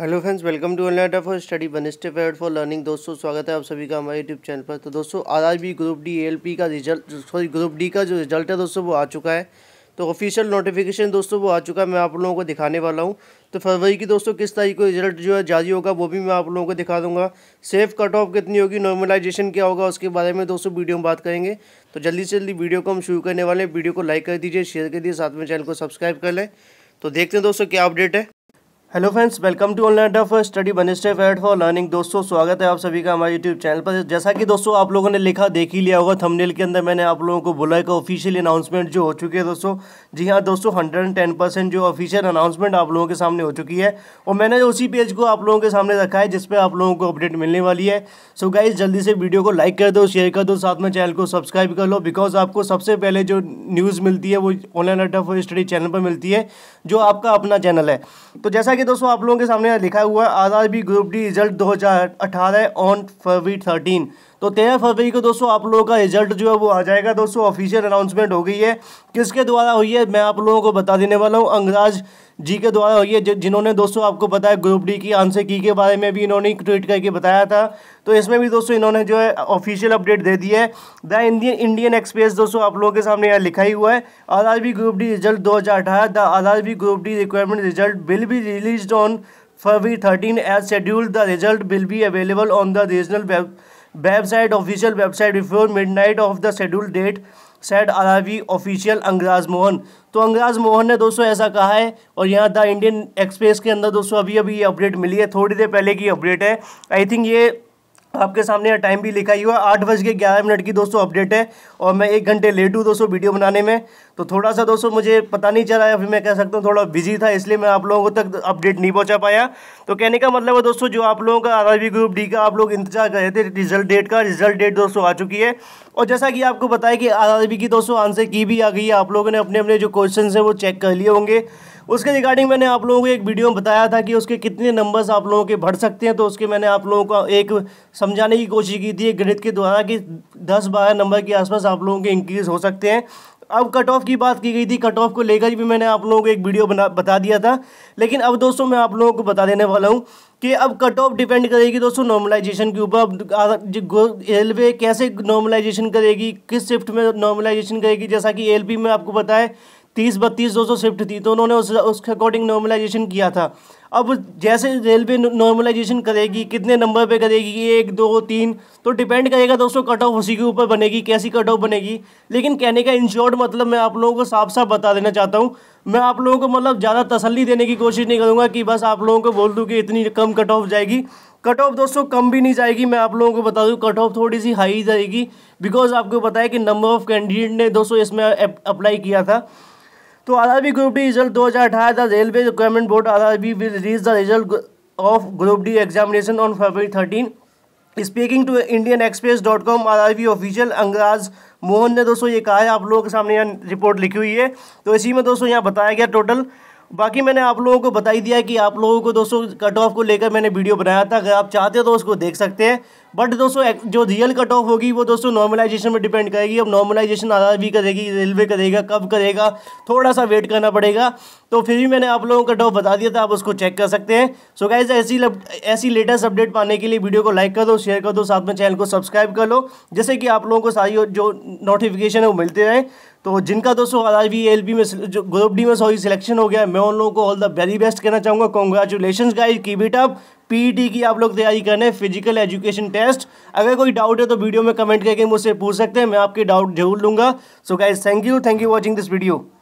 hello friends welcome to online for study one step ahead for learning दोस्तों स्वागत है आप सभी का हमारे यूट्यूब चैनल पर तो दोस्तों आज भी group D L P result sorry group D का जो रिजल्ट है दोस्तों वो आ चुका है तो ऑफिशियल नोटिफिकेशन दोस्तों वो आ चुका है मैं आप लोगों को दिखाने वाला हूँ तो फरवरी की दोस्तों किस तारीख को रिजल्ट जो है जारी होगा वो भी मैं आप लोगों को दिखा दूंगा सेफ कट ऑफ कितनी होगी नॉर्मलाइजेशन क्या होगा उसके बारे में दोस्तों वीडियो में बात करेंगे तो जल्दी से जल्दी वीडियो को हम शुरू करने वाले हैं वीडियो को लाइक कर दीजिए शेयर कर दीजिए साथ में चैनल को सब्सक्राइब कर लें तो देखते हैं दोस्तों क्या अपडेट है hello friends welcome to online of study one step wait for learning दोस्तों स्वागत है आप सभी का हमारे यूट्यूब चैनल पर जैसा कि दोस्तों आप लोगों ने लिखा देख ही लिया होगा थंबनेल के अंदर मैंने आप लोगों को बुलाई का ऑफिशियल अनाउंसमेंट जो हो चुकी है दोस्तों जी हाँ दोस्तों हंड्रेड एंड टेन परसेंट जो ऑफिशियल अनाउंसमेंट आप लोगों के सामने हो चुकी है और मैंने उसी पेज को आप लोगों के सामने रखा है जिसपे आप लोगों को अपडेट मिलने वाली है सो गाइज जल्दी से वीडियो को लाइक कर दो शेयर कर दो साथ में चैनल को सब्सक्राइब कर लो बिकॉज आपको सबसे पहले जो न्यूज़ मिलती है वो ऑनलाइन टफ स्टडी चैनल पर मिलती है जो आपका अपना चैनल है तो जैसा देखिए दोस्तों आप लोगों के सामने लिखा हुआ है R R B group D result 2018 on February 13 तो तेरह फरवरी को दोस्तों आप लोगों का रिजल्ट जो है वो आ जाएगा दोस्तों ऑफिशियल अनाउंसमेंट हो गई है किसके द्वारा हुई है मैं आप लोगों को बता देने वाला हूँ अंगराज जी के द्वारा हुई है जिन्होंने दोस्तों आपको बताया ग्रुप डी की आंसर की के बारे में भी इन्होंने ट्वीट करके बताया था तो इसमें भी दोस्तों इन्होंने जो है ऑफिशियल अपडेट दे दी है द इंडियन इंडियन एक्सप्रेस दोस्तों आप लोगों के सामने यहाँ लिखा ही हुआ है R R B group D result अठारह the R R B group D requirement result will be release on February thirteen as scheduled the result will be available on the regional web website official website before midnight of the schedule date said R R B official Angaraj Mohan तो अंगराज मोहन ने दोस्तों ऐसा कहा है और यहाँ the Indian express के अंदर दोस्तों अभी अभी ये अपडेट मिली है थोड़ी देर पहले की अपडेट है आई थिंक ये तो आपके सामने टाइम भी लिखा ही हुआ आठ बज के ग्यारह मिनट की दोस्तों अपडेट है और मैं एक घंटे लेट हूँ दोस्तों वीडियो बनाने में तो थोड़ा सा दोस्तों मुझे पता नहीं चला अभी मैं कह सकता हूँ थोड़ा बिजी था इसलिए मैं आप लोगों तक अपडेट नहीं पहुँचा पाया तो कहने का मतलब है दोस्तों जो आप लोगों का आर ग्रुप डी का आप लोग इंतजार कर रहे थे रिजल्ट डेट का रिजल्ट डेट दोस्तों आ चुकी है और जैसा कि आपको बताया कि आर की दोस्तों आंसर की भी आ गई है आप लोगों ने अपने अपने जो क्वेश्चन हैं वो चेक कर लिए होंगे उसके रिगार्डिंग मैंने आप लोगों को एक वीडियो में बताया था कि उसके कितने नंबर्स आप लोगों के भर सकते हैं तो उसके मैंने आप लोगों को एक समझाने की कोशिश की थी गणित के द्वारा कि दस बारह नंबर के आसपास आप लोगों के इंक्रीज़ हो सकते हैं अब कट ऑफ की बात की गई थी कट ऑफ को लेकर भी मैंने आप लोगों को एक वीडियो बना बता दिया था लेकिन अब दोस्तों मैं आप लोगों को बता देने वाला हूँ कि अब कट ऑफ डिपेंड करेगी दोस्तों नॉर्मलाइजेशन के ऊपर रेलवे कैसे नॉर्मलाइजेशन करेगी किस शिफ्ट में नॉर्मलाइजेशन करेगी जैसा कि एल में आपको बताया तीस बत्तीस दो सौ शिफ्ट थी तो उन्होंने उस उसके अकॉर्डिंग नॉर्मलाइजेशन किया था अब जैसे रेलवे नॉर्मलाइजेशन करेगी कितने नंबर पे करेगी एक दो तीन तो डिपेंड करेगा दोस्तों कट ऑफ उसी के ऊपर बनेगी कैसी कट ऑफ बनेगी लेकिन कहने का इन शॉर्ट मतलब मैं आप लोगों को साफ साफ बता देना चाहता हूँ मैं आप लोगों को मतलब ज़्यादा तसल्ली देने की कोशिश नहीं करूँगा कि बस आप लोगों को बोल दूँ कि इतनी कम कट ऑफ जाएगी कट ऑफ दोस्तों कम भी नहीं जाएगी मैं आप लोगों को बता दूँ कट ऑफ थोड़ी सी हाई जाएगी बिकॉज आपको पता है कि नंबर ऑफ कैंडिडेट ने दोस्तों इसमें अप्लाई किया था तो बी ग्रुप डी रिजल्ट दो हज़ार अठारह the railway government board be will release the result of group D examination on February thirteen speaking to Indian Express dot com R R B official Angaraj Mohan ने दोस्तों ये कहा है आप लोगों के सामने यहाँ रिपोर्ट लिखी हुई है तो इसी में दोस्तों यहाँ बताया गया टोटल बाकी मैंने आप लोगों को बताई दिया कि आप लोगों को दोस्तों कट ऑफ को लेकर मैंने वीडियो बनाया था अगर आप चाहते हो तो उसको देख सकते हैं बट दोस्तों जो रियल कट ऑफ होगी वो दोस्तों नॉर्मलाइजेशन में डिपेंड करेगी अब नॉर्मलाइजेशन आर आर करेगी रेलवे करेगा कब करेगा थोड़ा सा वेट करना पड़ेगा तो फिर भी मैंने आप लोगों का ऑफ बता दिया था आप उसको चेक कर सकते हैं सो so गाइज ऐसी ऐसी लेटेस्ट अपडेट पाने के लिए वीडियो को लाइक कर दो शेयर कर दो साथ में चैनल को सब्सक्राइब कर लो जैसे कि आप लोगों को सारी जो नोटिफिकेशन है वो मिलते रहे तो जिनका दोस्तों आर आर एल में जो ग्रुप डी में सॉरी सिलेक्शन हो गया मैं उन लोगों को ऑल द वेरी बेस्ट कहना चाहूँगा कॉन्ग्रेचुलेशन गाइज की इट अप पीईटी की आप लोग तैयारी करने फिजिकल एजुकेशन टेस्ट अगर कोई डाउट है तो वीडियो में कमेंट करके मुझसे पूछ सकते हैं मैं आपके डाउट जरूर लूँगा so guys thank you thank you watching this video